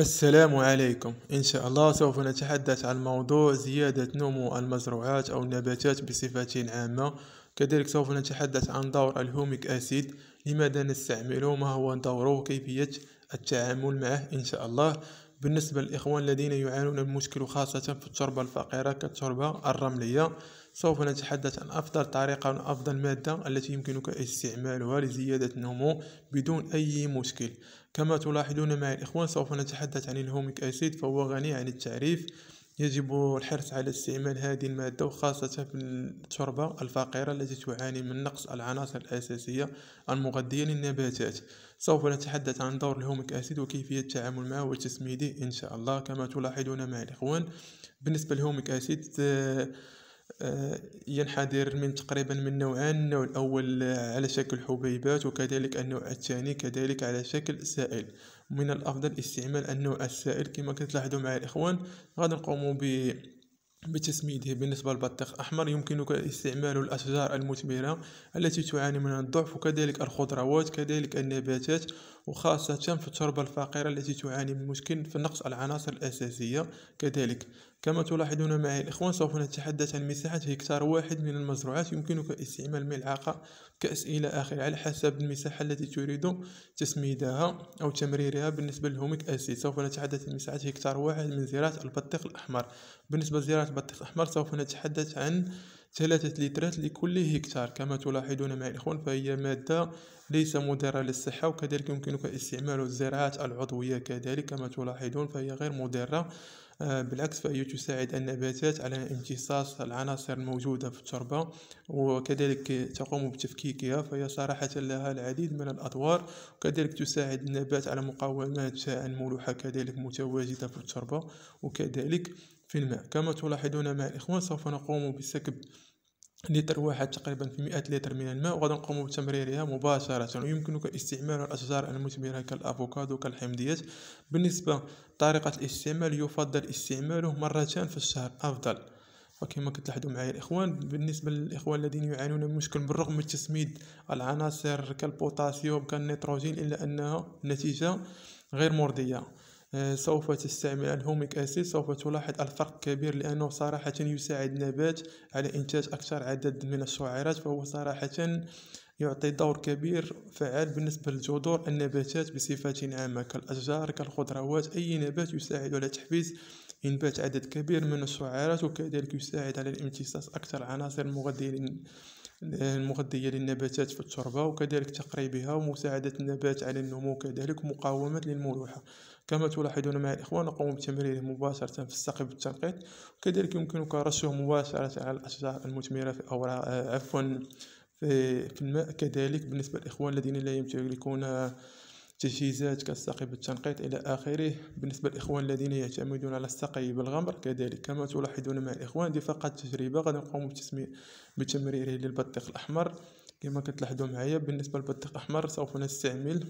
السلام عليكم إن شاء الله سوف نتحدث عن موضوع زيادة نمو المزروعات أو النباتات بصفة عامة كذلك سوف نتحدث عن دور الهوميك أسيد لماذا نستعمله ما هو دوره وكيفيه التعامل معه إن شاء الله بالنسبة للإخوان الذين يعانون المشكل خاصة في التربة الفقيرة كالتربة الرملية سوف نتحدث عن أفضل طريقة وأفضل مادة التي يمكنك استعمالها لزيادة النمو بدون أي مشكل كما تلاحظون مع الإخوان سوف نتحدث عن الهوميك أسيد فهو غني عن التعريف يجب الحرص على استعمال هذه المادة وخاصة في التربة الفقيرة التي تعاني من نقص العناصر الأساسية المغذية للنباتات سوف نتحدث عن دور الهوميك أسيد وكيفية التعامل معه وتسميده إن شاء الله كما تلاحظون مع الإخوان بالنسبة للهوميك أسيد آه، آه، ينحدر من تقريبا من نوعان النوع الأول آه، على شكل حبيبات وكذلك النوع الثاني كذلك على شكل سائل من الأفضل استعمال النوع السائل كما كتلاحظوا معي الإخوان غادي نقوموا ب بتسميده بالنسبة للبطيخ أحمر يمكنك استعمال الأشجار المثمرة التي تعاني من الضعف وكذلك الخضروات كذلك النباتات وخاصة في التربة الفقيرة التي تعاني من مشكل في نقص العناصر الأساسية كذلك كما تلاحظون معي الإخوان سوف نتحدث عن مساحة هكتار واحد من المزروعات يمكنك استعمال ملعقة كأس إلى آخره على حسب المساحة التي تريد تسميدها أو تمريرها بالنسبة للهوميك أسيد سوف نتحدث عن مساحة هكتار واحد من زراعة البطيخ الأحمر بالنسبة لزراعة البطيخ الأحمر سوف نتحدث عن ثلاثة لترات لكل هكتار كما تلاحظون معي الإخوان فهي مادة ليس مضرة للصحة وكذلك يمكنك استعمال الزراعات العضوية كذلك كما تلاحظون فهي غير مضرة آه، بالعكس فهي تساعد النباتات على امتصاص العناصر الموجودة في التربة وكذلك تقوم بتفكيكها فهي صراحة لها العديد من الأدوار وكذلك تساعد النبات على مقاومة الملوحة كذلك متواجدة في التربة وكذلك في الماء كما تلاحظون مع الإخوان سوف نقوم بسكب لتر واحد تقريبا في مئة لتر من الماء وغادي نقوم بتمريرها مباشرة ويمكنك استعمال الأشجار المثمرة كالأفوكادو كالحمضيات بالنسبة طريقة الاستعمال يفضل استعماله مرتان في الشهر أفضل وكما كتلاحظوا معايا الاخوان بالنسبه للاخوان الذين يعانون من مشكل بالرغم من تسميد العناصر كالبوتاسيوم كالنيتروجين الا انها نتيجه غير مرضيه آه، سوف تستعمل الهوميك أسيد سوف تلاحظ الفرق كبير لأنه صراحة يساعد نبات على إنتاج أكثر عدد من الشعيرات فهو صراحة يعطي دور كبير فعال بالنسبة لجذور النباتات بصفة عامة كالأشجار كالخضروات أي نبات يساعد على تحفيز إنبات عدد كبير من الشعيرات وكذلك يساعد على الامتصاص أكثر عناصر مغذية المغذية للنباتات في التربة وكذلك تقريبها ومساعدة النبات على النمو كذلك مقاومة للملوحة كما تلاحظون مع الإخوان نقوم بتمريره مباشرة في السقي بالتنقيط وكذلك يمكنك رشه مباشرة على الأشجار المثمرة في أوراق عفوا في الماء كذلك بالنسبة للإخوان الذين لا يمتلكون تجهيزات كالسقي بالتنقيط إلى آخره بالنسبة للإخوان الذين يعتمدون على السقي بالغمر كذلك كما تلاحظون مع الإخوان دي فقط تجربة غادي نقوم بتمريره للبطيخ الأحمر كما كتلاحظوا معايا بالنسبة للبطيخ الأحمر سوف نستعمل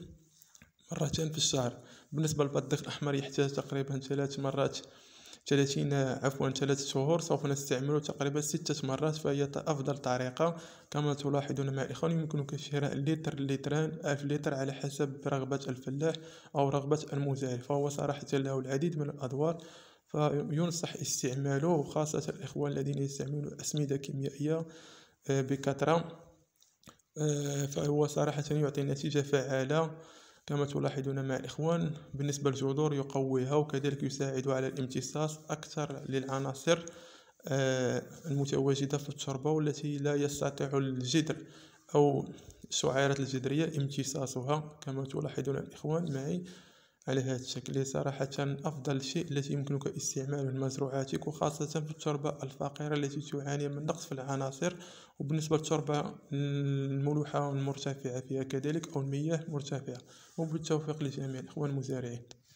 مرتين في الشهر بالنسبة للبطيخ الأحمر يحتاج تقريبا ثلاث مرات 30 عفوا 3 شهور سوف نستعمل تقريبا 6 مرات فهي أفضل طريقة كما تلاحظون مع الإخوان يمكنك شراء لتر لتران ألف لتر على حسب رغبة الفلاح أو رغبة المزارع فهو صراحة له العديد من الأدوار فينصح استعماله خاصة الإخوان الذين يستعملون أسمدة كيميائية آه، بكثرة آه، فهو صراحة يعطي نتيجة فعالة كما تلاحظون مع الإخوان بالنسبة للجذور يقويها وكذلك يساعد على الامتصاص أكثر للعناصر آه، المتواجدة في التربة والتي لا يستطيع الجذر أو الشعيرات الجذرية امتصاصها كما تلاحظون الإخوان معي على هذا الشكل صراحة أفضل شيء التي يمكنك استعماله لمزروعاتك وخاصة في التربة الفقيرة التي تعاني من نقص في العناصر وبالنسبة للتربة الملوحة المرتفعة فيها كذلك أو المياه المرتفعة وبالتوفيق لجميع الإخوان المزارعين